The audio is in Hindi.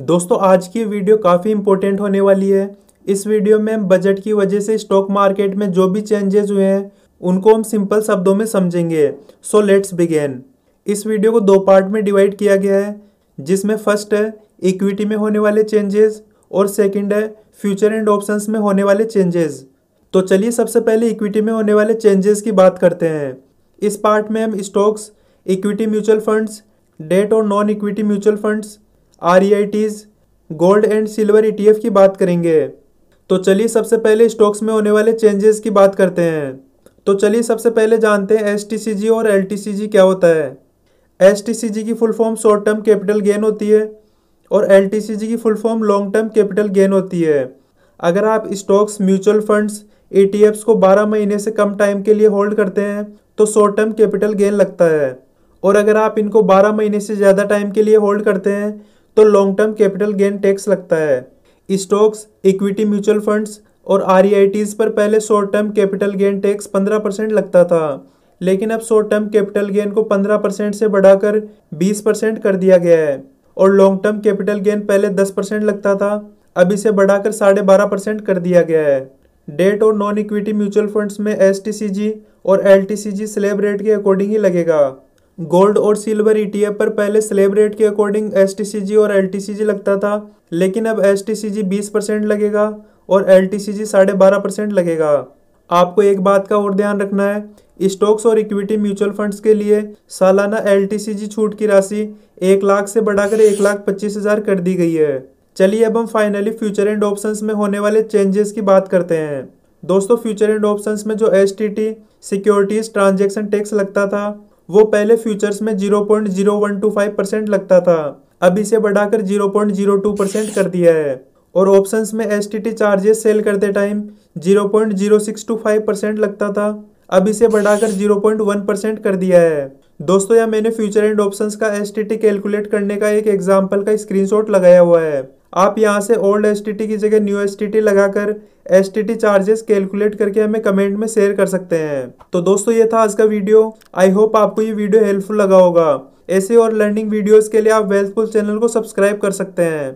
दोस्तों आज की वीडियो काफ़ी इंपॉर्टेंट होने वाली है इस वीडियो में हम बजट की वजह से स्टॉक मार्केट में जो भी चेंजेस हुए हैं उनको हम सिंपल शब्दों में समझेंगे सो लेट्स बिगेन इस वीडियो को दो पार्ट में डिवाइड किया गया है जिसमें फर्स्ट है इक्विटी में होने वाले चेंजेस और सेकंड है फ्यूचर एंड ऑप्शंस में होने वाले चेंजेस तो चलिए सबसे पहले इक्विटी में होने वाले चेंजेस की बात करते हैं इस पार्ट में हम stocks equity mutual funds debt और non equity mutual funds or gold and silver E की बात करेंगे तो चलिए सबसे पहले स्टॉक्स में होने वाले चेंजेस की बात करते हैं तो चलिए सबसे पहले जानते हैं एस और एल क्या होता है एस की full form short term capital gain होती है और एल की full form long term capital gain होती है अगर आप स्टॉक्स म्यूचुअल फंड्स ई को 12 महीने से कम टाइम के लिए होल्ड करते हैं तो शॉर्ट टर्म कैपिटल गेन लगता है और अगर आप इनको 12 महीने से ज़्यादा टाइम के लिए होल्ड करते हैं तो long term capital gain tax लगता है स्टॉक्स इक्विटी म्यूचुअल फंड्स और आर e पर पहले short term capital gain tax 15 percent लगता था लेकिन अब शॉर्ट टर्म कैपिटल गेन को 15 परसेंट से बढ़ाकर 20 परसेंट कर दिया गया है और लॉन्ग टर्म कैपिटल गेन पहले 10 परसेंट लगता था अब इसे बढ़ाकर साढ़े बारह परसेंट कर दिया गया है डेट और नॉन इक्विटी म्यूचुअल फंड्स में एस और एल स्लैब रेट के अकॉर्डिंग ही लगेगा गोल्ड और सिल्वर ईटीएफ e पर पहले स्लेब रेट के अकॉर्डिंग एसटीसीजी और एलटीसीजी लगता था लेकिन अब एसटीसीजी 20 परसेंट लगेगा और एलटीसीजी साढ़े बारह परसेंट लगेगा आपको एक बात का और ध्यान रखना है स्टॉक्स और इक्विटी म्यूचुअल फंड्स के लिए सालाना एल छूट की राशि एक लाख से बढ़ाकर एक लाख पच्चीस हज़ार कर दी गई है चलिए अब हम फाइनली फ्यूचर एंड ऑप्शंस में होने वाले चेंजेस की बात करते हैं दोस्तों फ्यूचर एंड ऑप्शंस में जो एस सिक्योरिटीज़ ट्रांजेक्शन टैक्स लगता था वो पहले फ्यूचर्स में zero point zero one two five percent लगता था अब इसे बढ़ाकर zero point zero two percent कर दिया है और ऑप्शंस में S T T charges sell करते time zero point zero six two five percent लगता था अब इसे बढ़ाकर जीरो पॉइंट वन परसेंट कर दिया है दोस्तों यहाँ मैंने फ्यूचर एंड ऑप्शंस का एस टी टी कैलकुलेट करने का एक एग्जाम्पल का स्क्रीनशॉट लगाया हुआ है आप यहाँ से ओल्ड एस की जगह न्यू एस लगाकर एस चार्जेस कैलकुलेट करके हमें कमेंट में शेयर कर सकते हैं तो दोस्तों ये था आज का वीडियो आई होप आपको ये वीडियो हेल्पफुल लगा होगा ऐसे और लर्निंग वीडियोस के लिए आप वेल्थफुल चैनल को सब्सक्राइब कर सकते हैं